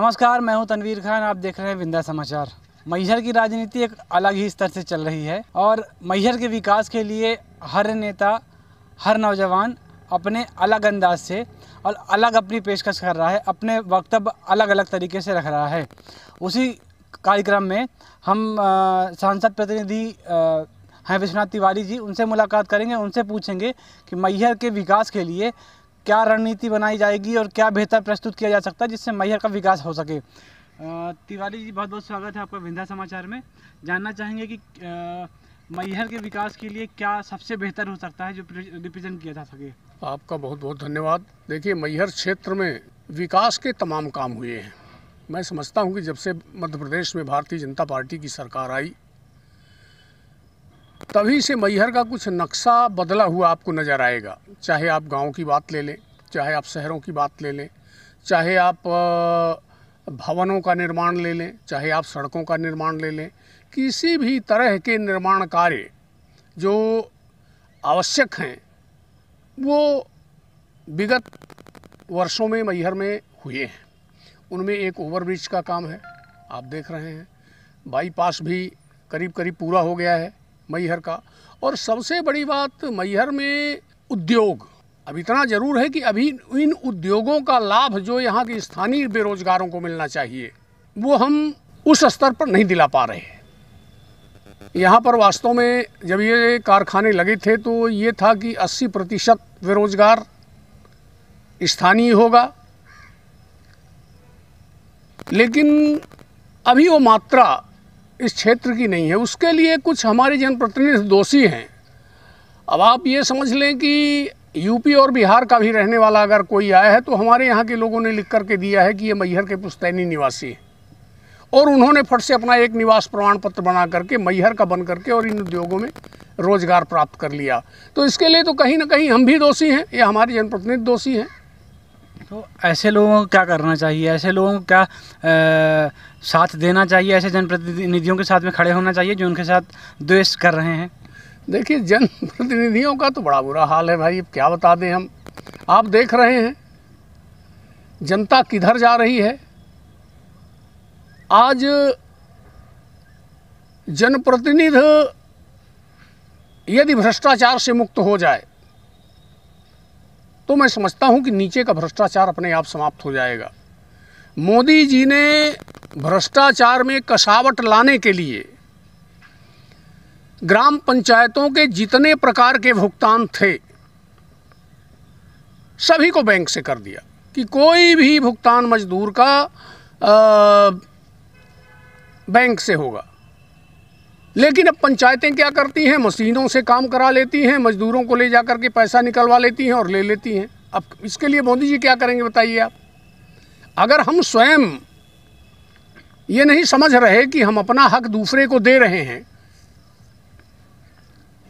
नमस्कार मैं हूं तनवीर खान आप देख रहे हैं विंदा समाचार मैहर की राजनीति एक अलग ही स्तर से चल रही है और मैहर के विकास के लिए हर नेता हर नौजवान अपने अलग अंदाज से और अलग अपनी पेशकश कर रहा है अपने वक्तव्य अलग अलग तरीके से रख रहा है उसी कार्यक्रम में हम सांसद प्रतिनिधि हैं विश्वनाथ तिवारी जी उनसे मुलाकात करेंगे उनसे पूछेंगे कि मैहर के विकास के लिए क्या रणनीति बनाई जाएगी और क्या बेहतर प्रस्तुत किया जा सकता है जिससे मैहर का विकास हो सके तिवारी जी बहुत बहुत स्वागत है आपका विंध्या समाचार में जानना चाहेंगे कि मैहर के विकास के लिए क्या सबसे बेहतर हो सकता है जो रिप्रेजेंट किया जा सके आपका बहुत बहुत धन्यवाद देखिए मैहर क्षेत्र में विकास के तमाम काम हुए हैं मैं समझता हूँ कि जब से मध्य प्रदेश में भारतीय जनता पार्टी की सरकार आई तभी से मैहर का कुछ नक्शा बदला हुआ आपको नज़र आएगा चाहे आप गांव की बात ले लें चाहे आप शहरों की बात ले लें चाहे आप भवनों का निर्माण ले लें चाहे आप सड़कों का निर्माण ले लें किसी भी तरह के निर्माण कार्य जो आवश्यक हैं वो विगत वर्षों में मैहर में हुए हैं उनमें एक ओवरब्रिज का काम है आप देख रहे हैं बाईपास भी करीब करीब पूरा हो गया है मैहर का और सबसे बड़ी बात मैहर में उद्योग अब इतना ज़रूर है कि अभी इन उद्योगों का लाभ जो यहाँ के स्थानीय बेरोजगारों को मिलना चाहिए वो हम उस स्तर पर नहीं दिला पा रहे यहाँ पर वास्तव में जब ये कारखाने लगे थे तो ये था कि 80 प्रतिशत बेरोजगार स्थानीय होगा लेकिन अभी वो मात्रा इस क्षेत्र की नहीं है उसके लिए कुछ हमारे जनप्रतिनिधि दोषी हैं अब आप ये समझ लें कि यूपी और बिहार का भी रहने वाला अगर कोई आया है तो हमारे यहाँ के लोगों ने लिख करके दिया है कि ये मैहर के पुस्तैनी निवासी हैं और उन्होंने फट से अपना एक निवास प्रमाण पत्र बना करके मैहर का बन करके और इन उद्योगों में रोज़गार प्राप्त कर लिया तो इसके लिए तो कहीं ना कहीं हम भी दोषी हैं या हमारे जनप्रतिनिधि दोषी हैं तो ऐसे लोगों को क्या करना चाहिए ऐसे लोगों को क्या आ, साथ देना चाहिए ऐसे जनप्रतिनिधियों के साथ में खड़े होना चाहिए जो उनके साथ द्वेष कर रहे हैं देखिए जनप्रतिनिधियों का तो बड़ा बुरा हाल है भाई अब क्या बता दें हम आप देख रहे हैं जनता किधर जा रही है आज जनप्रतिनिधि यदि भ्रष्टाचार से मुक्त हो जाए तो मैं समझता हूं कि नीचे का भ्रष्टाचार अपने आप समाप्त हो जाएगा मोदी जी ने भ्रष्टाचार में कसावट लाने के लिए ग्राम पंचायतों के जितने प्रकार के भुगतान थे सभी को बैंक से कर दिया कि कोई भी भुगतान मजदूर का आ, बैंक से होगा लेकिन अब पंचायतें क्या करती हैं मशीनों से काम करा लेती हैं मजदूरों को ले जा करके के पैसा निकलवा लेती हैं और ले लेती हैं अब इसके लिए मोदी जी क्या करेंगे बताइए आप अगर हम स्वयं ये नहीं समझ रहे कि हम अपना हक दूसरे को दे रहे हैं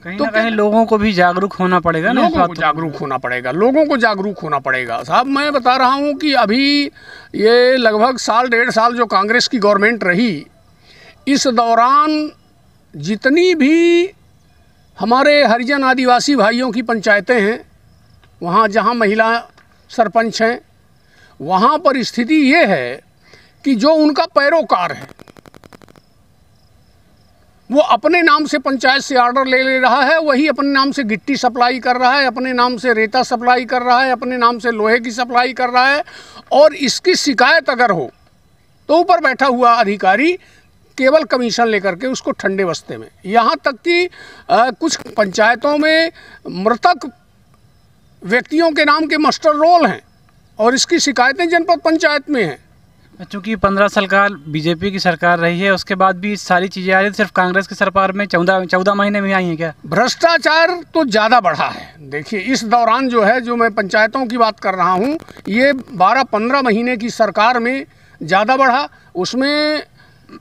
कहीं तो कहीं लोगों को भी जागरूक होना पड़ेगा ना लोगों को जागरूक होना पड़ेगा लोगों को जागरूक होना पड़ेगा साहब मैं बता रहा हूं कि अभी ये लगभग साल डेढ़ साल जो कांग्रेस की गवर्नमेंट रही इस दौरान जितनी भी हमारे हरिजन आदिवासी भाइयों की पंचायतें हैं वहाँ जहाँ महिला सरपंच हैं वहाँ पर स्थिति ये है कि जो उनका पैरोकार है वो अपने नाम से पंचायत से ऑर्डर ले ले रहा है वही अपने नाम से गिट्टी सप्लाई कर रहा है अपने नाम से रेता सप्लाई कर रहा है अपने नाम से लोहे की सप्लाई कर रहा है और इसकी शिकायत अगर हो तो ऊपर बैठा हुआ अधिकारी केवल कमीशन लेकर के उसको ठंडे बस्ते में यहाँ तक कि कुछ पंचायतों में मृतक व्यक्तियों के नाम के मास्टर रोल हैं और इसकी शिकायतें जनपद पंचायत में हैं चूँकि पंद्रह साल का बीजेपी की सरकार रही है उसके बाद भी सारी चीज़ें आ रही सिर्फ कांग्रेस की सरकार में चौदह चौदह महीने में आई हैं क्या भ्रष्टाचार तो ज़्यादा बढ़ा है देखिए इस दौरान जो है जो मैं पंचायतों की बात कर रहा हूँ ये बारह पंद्रह महीने की सरकार में ज़्यादा बढ़ा उसमें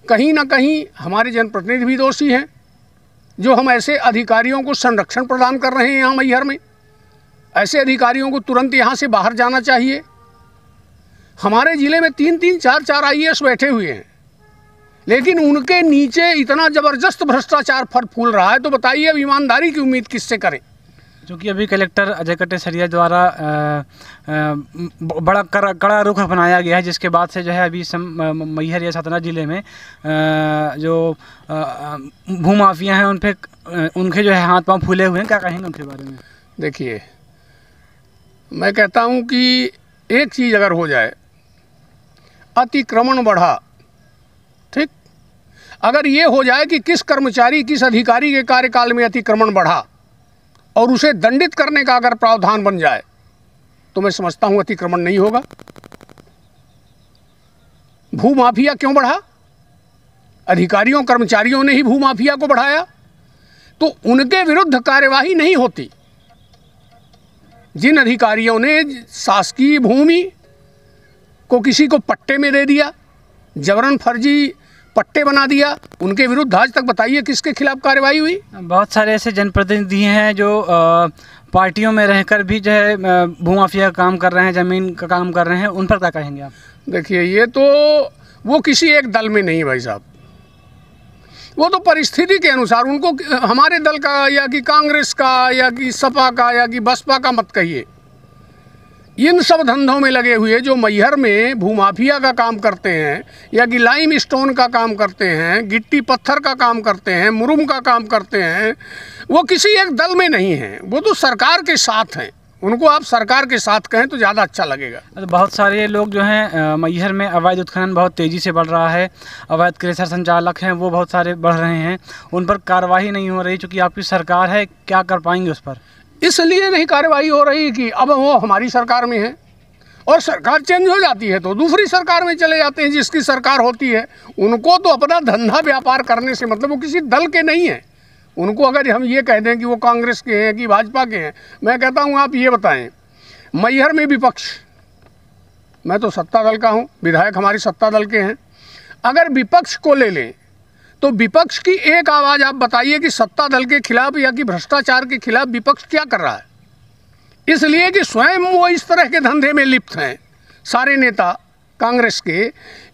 कहीं ना कहीं हमारे जनप्रतिनिधि भी दोषी हैं जो हम ऐसे अधिकारियों को संरक्षण प्रदान कर रहे हैं यहाँ मैहर में ऐसे अधिकारियों को तुरंत यहाँ से बाहर जाना चाहिए हमारे ज़िले में तीन तीन चार चार आई बैठे हुए हैं लेकिन उनके नीचे इतना ज़बरदस्त भ्रष्टाचार फल फूल रहा है तो बताइए अब ईमानदारी की उम्मीद किससे करें क्योंकि अभी कलेक्टर अजय कटेसरिया द्वारा बड़ा कड़ा रुख अपनाया गया है जिसके बाद से जो है अभी मैहर या सतना ज़िले में आ, जो भूमाफिया हैं उन पर उनके जो है हाथ पाँव फूले हुए हैं क्या कहेंगे उनके बारे में देखिए मैं कहता हूँ कि एक चीज़ अगर हो जाए अतिक्रमण बढ़ा ठीक अगर ये हो जाए कि किस कर्मचारी किस अधिकारी के कार्यकाल में अतिक्रमण बढ़ा और उसे दंडित करने का अगर प्रावधान बन जाए तो मैं समझता हूं अतिक्रमण नहीं होगा भू माफिया क्यों बढ़ा अधिकारियों कर्मचारियों ने ही भू माफिया को बढ़ाया तो उनके विरुद्ध कार्यवाही नहीं होती जिन अधिकारियों ने शासकीय भूमि को किसी को पट्टे में दे दिया जबरन फर्जी पट्टे बना दिया उनके विरुद्ध आज तक बताइए किसके खिलाफ कार्रवाई हुई बहुत सारे ऐसे जनप्रतिनिधि हैं जो आ, पार्टियों में रहकर भी जो है भूमाफिया काम कर रहे हैं ज़मीन का काम कर रहे हैं उन पर क्या कहेंगे आप देखिए ये तो वो किसी एक दल में नहीं भाई साहब वो तो परिस्थिति के अनुसार उनको हमारे दल का या कि कांग्रेस का या कि सपा का या कि बसपा का मत कहिए इन सब धंधों में लगे हुए जो मैहर में भूमाफिया का काम करते हैं या कि लाइम स्टोन का काम करते हैं गिट्टी पत्थर का काम करते हैं मुरुम का काम करते हैं वो किसी एक दल में नहीं हैं वो तो सरकार के साथ हैं उनको आप सरकार के साथ कहें तो ज़्यादा अच्छा लगेगा तो बहुत सारे लोग जो हैं मैहर में अवैध उत्खनन बहुत तेज़ी से बढ़ रहा है अवैध क्रेशर संचालक हैं वो बहुत सारे बढ़ रहे हैं उन पर कार्रवाई नहीं हो रही चूँकि आपकी सरकार है क्या कर पाएंगे उस पर इसलिए नहीं कार्रवाई हो रही कि अब वो हमारी सरकार में है और सरकार चेंज हो जाती है तो दूसरी सरकार में चले जाते हैं जिसकी सरकार होती है उनको तो अपना धंधा व्यापार करने से मतलब वो किसी दल के नहीं हैं उनको अगर हम ये कह दें कि वो कांग्रेस के हैं कि भाजपा के हैं मैं कहता हूँ आप ये बताएं मैहर में विपक्ष मैं तो सत्ता दल का हूँ विधायक हमारी सत्ता दल के हैं अगर विपक्ष को ले लें तो विपक्ष की एक आवाज़ आप बताइए कि सत्ता दल के खिलाफ या कि भ्रष्टाचार के खिलाफ विपक्ष क्या कर रहा है इसलिए कि स्वयं वो इस तरह के धंधे में लिप्त हैं सारे नेता कांग्रेस के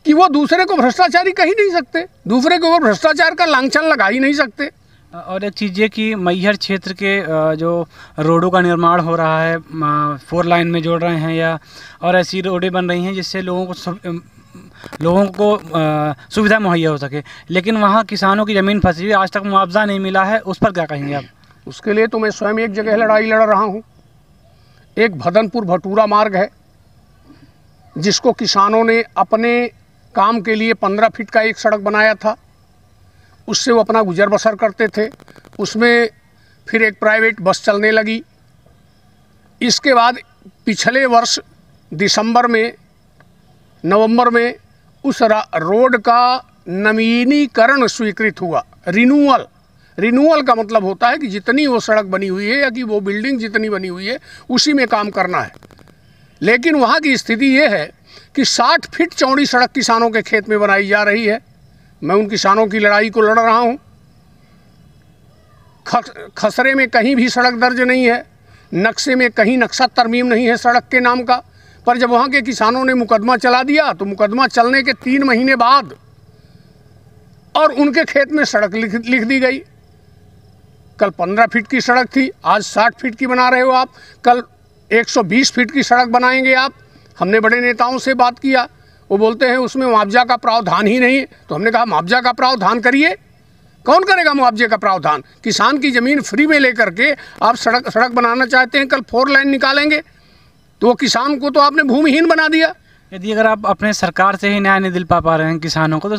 कि वो दूसरे को भ्रष्टाचारी कह ही नहीं सकते दूसरे के ऊपर भ्रष्टाचार का लांछन लगा ही नहीं सकते और एक चीज़ ये कि मैहर क्षेत्र के जो रोडों का निर्माण हो रहा है फोर लाइन में जोड़ रहे हैं या और ऐसी रोडें बन रही हैं जिससे लोगों को लोगों को सुविधा मुहैया हो सके लेकिन वहाँ किसानों की ज़मीन फंसी हुई आज तक मुआवजा नहीं मिला है उस पर क्या कहेंगे आप उसके लिए तो मैं स्वयं एक जगह लड़ाई लड़ रहा हूँ एक भदनपुर भटूरा मार्ग है जिसको किसानों ने अपने काम के लिए पंद्रह फीट का एक सड़क बनाया था उससे वो अपना गुजर बसर करते थे उसमें फिर एक प्राइवेट बस चलने लगी इसके बाद पिछले वर्ष दिसंबर में नवंबर में उस रोड का नवीनीकरण स्वीकृत हुआ रिन्यूअल रिन्यूअल का मतलब होता है कि जितनी वो सड़क बनी हुई है या कि वो बिल्डिंग जितनी बनी हुई है उसी में काम करना है लेकिन वहाँ की स्थिति ये है कि 60 फीट चौड़ी सड़क किसानों के खेत में बनाई जा रही है मैं उन किसानों की लड़ाई को लड़ रहा हूँ खसरे में कहीं भी सड़क दर्ज नहीं है नक्शे में कहीं नक्शा तरमीम नहीं है सड़क के नाम का पर जब वहाँ के किसानों ने मुकदमा चला दिया तो मुकदमा चलने के तीन महीने बाद और उनके खेत में सड़क लिख लिख दी गई कल 15 फीट की सड़क थी आज 60 फीट की बना रहे हो आप कल 120 फीट की सड़क बनाएंगे आप हमने बड़े नेताओं से बात किया वो बोलते हैं उसमें मुआवजा का प्रावधान ही नहीं है तो हमने कहा मुआवजा का प्रावधान करिए कौन करेगा मुआवजे का प्रावधान किसान की ज़मीन फ्री में लेकर के आप सड़क सड़क बनाना चाहते हैं कल फोर लाइन निकालेंगे तो वो किसान को तो आपने भूमिहीन बना दिया यदि अगर आप अपने सरकार से ही न्याय नहीं दिल पा पा रहे हैं किसानों को तो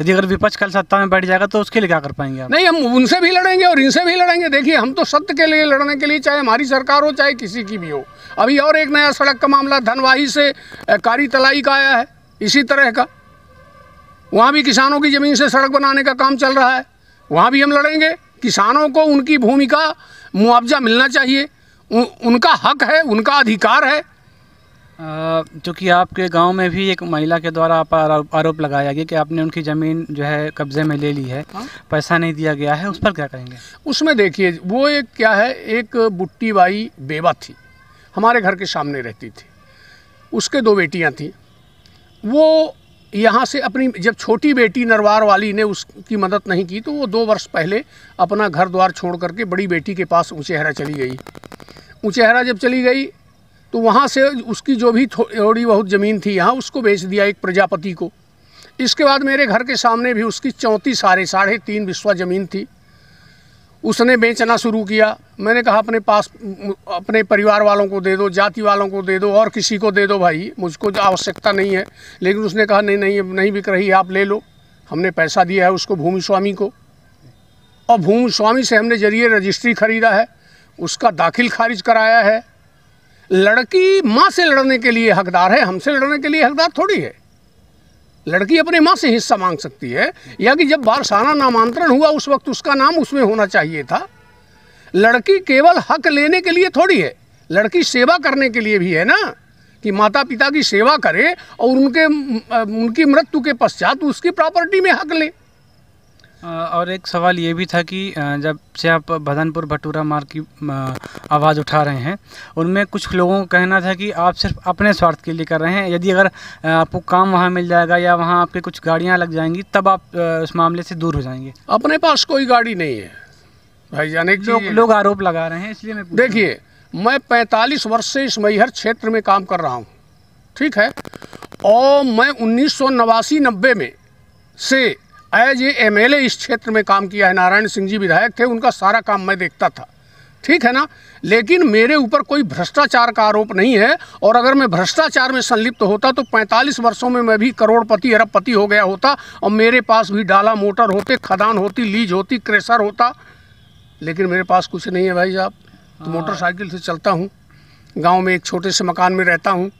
यदि अगर विपक्ष कल सत्ता में बैठ जाएगा तो उसके लिए क्या कर पाएंगे आप? नहीं हम उनसे भी लड़ेंगे और इनसे भी लड़ेंगे देखिए हम तो सत्य के लिए लड़ने के लिए चाहे हमारी सरकार हो चाहे किसी की भी हो अभी और एक नया सड़क का मामला धनवाही से कारी तलाई का आया है इसी तरह का वहाँ भी किसानों की ज़मीन से सड़क बनाने का काम चल रहा है वहाँ भी हम लड़ेंगे किसानों को उनकी भूमि का मुआवजा मिलना चाहिए उ, उनका हक है उनका अधिकार है चूँकि आपके गांव में भी एक महिला के द्वारा आप आरोप लगाया गया कि आपने उनकी ज़मीन जो है कब्ज़े में ले ली है हा? पैसा नहीं दिया गया है उस पर क्या कहेंगे उसमें देखिए वो एक क्या है एक बुट्टी बाई बेवा थी हमारे घर के सामने रहती थी उसके दो बेटियाँ थीं वो यहाँ से अपनी जब छोटी बेटी नरवार वाली ने उसकी मदद नहीं की तो वो दो वर्ष पहले अपना घर द्वार छोड़ करके बड़ी बेटी के पास ऊँचेहरा चली गई ऊँचेहरा जब चली गई तो वहाँ से उसकी जो भी थोड़ी बहुत ज़मीन थी यहाँ उसको बेच दिया एक प्रजापति को इसके बाद मेरे घर के सामने भी उसकी चौंतीस साढ़े साढ़े तीन विश्वा ज़मीन थी उसने बेचना शुरू किया मैंने कहा अपने पास अपने परिवार वालों को दे दो जाति वालों को दे दो और किसी को दे दो भाई मुझको तो आवश्यकता नहीं है लेकिन उसने कहा नहीं नहीं नहीं बिक रही आप ले लो हमने पैसा दिया है उसको भूमि स्वामी को और भूमि स्वामी से हमने जरिए रजिस्ट्री खरीदा है उसका दाखिल खारिज कराया है लड़की माँ से लड़ने के लिए हकदार है हमसे लड़ने के लिए हकदार थोड़ी है लड़की अपने माँ से हिस्सा मांग सकती है या कि जब बारसाना नामांतरण हुआ उस वक्त उसका नाम उसमें होना चाहिए था लड़की केवल हक लेने के लिए थोड़ी है लड़की सेवा करने के लिए भी है ना कि माता पिता की सेवा करे और उनके उनकी मृत्यु के पश्चात उसकी प्रॉपर्टी में हक ले और एक सवाल ये भी था कि जब से आप भदनपुर भटूरा मार की आवाज़ उठा रहे हैं उनमें कुछ लोगों का कहना था कि आप सिर्फ अपने स्वार्थ के लिए कर रहे हैं यदि अगर आपको काम वहाँ मिल जाएगा या वहाँ आपके कुछ गाड़ियाँ लग जाएंगी तब आप उस मामले से दूर हो जाएंगे अपने पास कोई गाड़ी नहीं है भाई जाने लोग लोग आरोप लगा रहे हैं इसलिए मैं देखिए मैं पैंतालीस वर्ष से इस मैहर क्षेत्र में काम कर रहा हूँ ठीक है और मैं उन्नीस सौ नवासी नब्बे में से एज ए एम इस क्षेत्र में काम किया है नारायण सिंह जी विधायक थे उनका सारा काम मैं देखता था ठीक है ना लेकिन मेरे ऊपर कोई भ्रष्टाचार का आरोप नहीं है और अगर मैं भ्रष्टाचार में संलिप्त होता तो 45 वर्षों में मैं भी करोड़पति अरबपति हो गया होता और मेरे पास भी डाला मोटर होते खदान होती लीज होती क्रेशर होता लेकिन मेरे पास कुछ नहीं है भाई साहब तो हाँ। मोटरसाइकिल से चलता हूँ गाँव में एक छोटे से मकान में रहता हूँ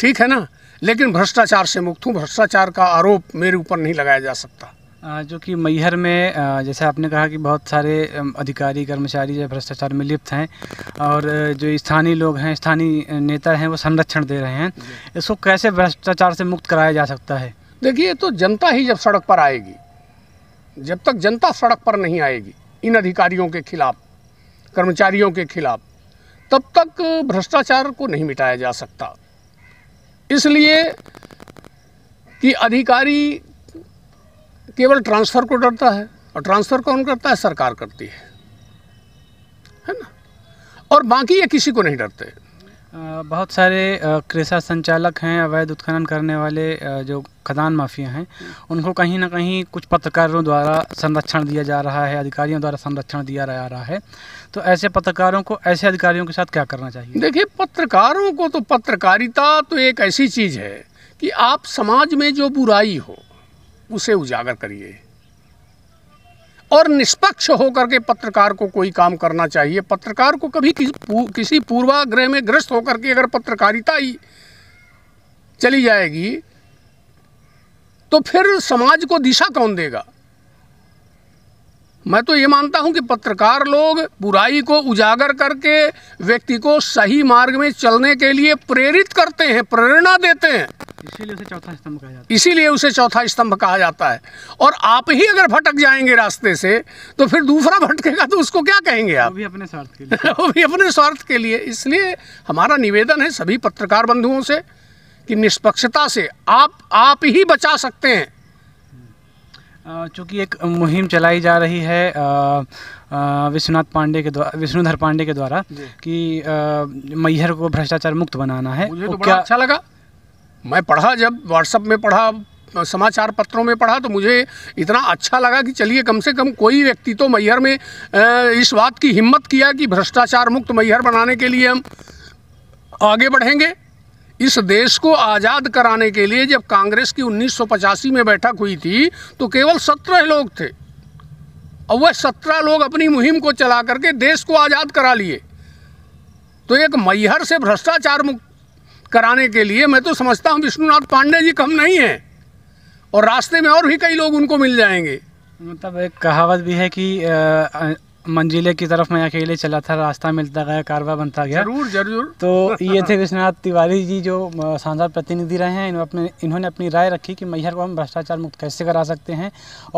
ठीक है ना लेकिन भ्रष्टाचार से मुक्त हूँ भ्रष्टाचार का आरोप मेरे ऊपर नहीं लगाया जा सकता जो कि मैहर में जैसे आपने कहा कि बहुत सारे अधिकारी कर्मचारी जो भ्रष्टाचार में लिप्त हैं और जो स्थानीय लोग हैं स्थानीय नेता हैं वो संरक्षण दे रहे हैं इसको कैसे भ्रष्टाचार से मुक्त कराया जा सकता है देखिए तो जनता ही जब सड़क पर आएगी जब तक जनता सड़क पर नहीं आएगी इन अधिकारियों के खिलाफ कर्मचारियों के खिलाफ तब तक भ्रष्टाचार को नहीं मिटाया जा सकता इसलिए कि अधिकारी केवल ट्रांसफ़र को डरता है और ट्रांसफ़र कौन करता है सरकार करती है है ना और बाकी ये किसी को नहीं डरते बहुत सारे कृषा संचालक हैं अवैध उत्खनन करने वाले जो खदान माफिया हैं उनको कहीं ना कहीं कुछ पत्रकारों द्वारा संरक्षण दिया जा रहा है अधिकारियों द्वारा संरक्षण दिया जा रहा है तो ऐसे पत्रकारों को ऐसे अधिकारियों के साथ क्या करना चाहिए देखिए पत्रकारों को तो पत्रकारिता तो एक ऐसी चीज़ है कि आप समाज में जो बुराई हो उसे उजागर करिए और निष्पक्ष होकर के पत्रकार को कोई काम करना चाहिए पत्रकार को कभी कि, किसी पूर्वाग्रह में ग्रस्त होकर के अगर पत्रकारिता ही चली जाएगी तो फिर समाज को दिशा कौन देगा मैं तो ये मानता हूँ कि पत्रकार लोग बुराई को उजागर करके व्यक्ति को सही मार्ग में चलने के लिए प्रेरित करते हैं प्रेरणा देते हैं इसीलिए उसे चौथा स्तंभ कहा जाता है इसीलिए उसे चौथा स्तंभ कहा जाता है और आप ही अगर भटक जाएंगे रास्ते से तो फिर दूसरा भटकेगा तो उसको क्या कहेंगे आप वो भी अपने स्वार्थ के लिए वो भी अपने स्वार्थ के लिए इसलिए हमारा निवेदन है सभी पत्रकार बंधुओं से कि निष्पक्षता से आप आप ही बचा सकते हैं चूँकि एक मुहिम चलाई जा रही है विश्वनाथ पांडे के द्वारा विष्णुधर पांडे के द्वारा कि मैहर को भ्रष्टाचार मुक्त बनाना है मुझे तो बड़ा क्या अच्छा लगा मैं पढ़ा जब व्हाट्सअप में पढ़ा समाचार पत्रों में पढ़ा तो मुझे इतना अच्छा लगा कि चलिए कम से कम कोई व्यक्ति तो मैहर में इस बात की हिम्मत किया कि भ्रष्टाचार मुक्त मैहर बनाने के लिए हम आगे बढ़ेंगे इस देश को आज़ाद कराने के लिए जब कांग्रेस की उन्नीस में बैठक हुई थी तो केवल सत्रह लोग थे और वह सत्रह लोग अपनी मुहिम को चला करके देश को आज़ाद करा लिए तो एक मैहर से भ्रष्टाचार मुक्त कराने के लिए मैं तो समझता हूँ विष्णुनाथ पांडे जी कम नहीं हैं और रास्ते में और भी कई लोग उनको मिल जाएंगे मतलब एक कहावत भी है कि मंजिले की तरफ मैं अकेले चला था रास्ता मिलता गया कारवा बनता गया जरूर जरूर तो ये थे विश्वनाथ तिवारी जी जो सांसद प्रतिनिधि रहे हैं इन्होंने इन्होंने अपनी राय रखी कि मैहर को हम भ्रष्टाचार मुक्त कैसे करा सकते हैं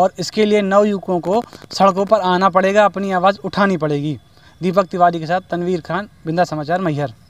और इसके लिए नव युवकों को सड़कों पर आना पड़ेगा अपनी आवाज़ उठानी पड़ेगी दीपक तिवारी के साथ तनवीर खान बिंदा समाचार मैहर